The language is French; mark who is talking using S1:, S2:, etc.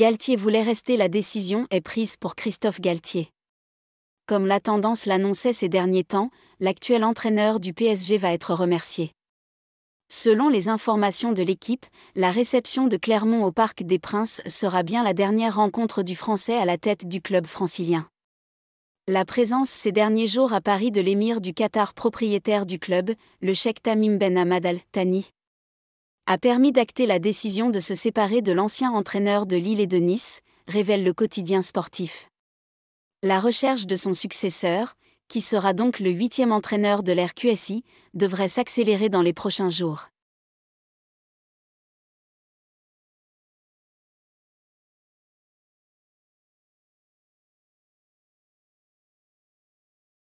S1: Galtier voulait rester la décision est prise pour Christophe Galtier. Comme la tendance l'annonçait ces derniers temps, l'actuel entraîneur du PSG va être remercié. Selon les informations de l'équipe, la réception de Clermont au Parc des Princes sera bien la dernière rencontre du Français à la tête du club francilien. La présence ces derniers jours à Paris de l'émir du Qatar propriétaire du club, le Sheikh Tamim Ben Hamad Al Thani, a permis d'acter la décision de se séparer de l'ancien entraîneur de Lille et de Nice, révèle le quotidien sportif. La recherche de son successeur, qui sera donc le huitième entraîneur de l'RQSI, devrait s'accélérer dans les prochains jours.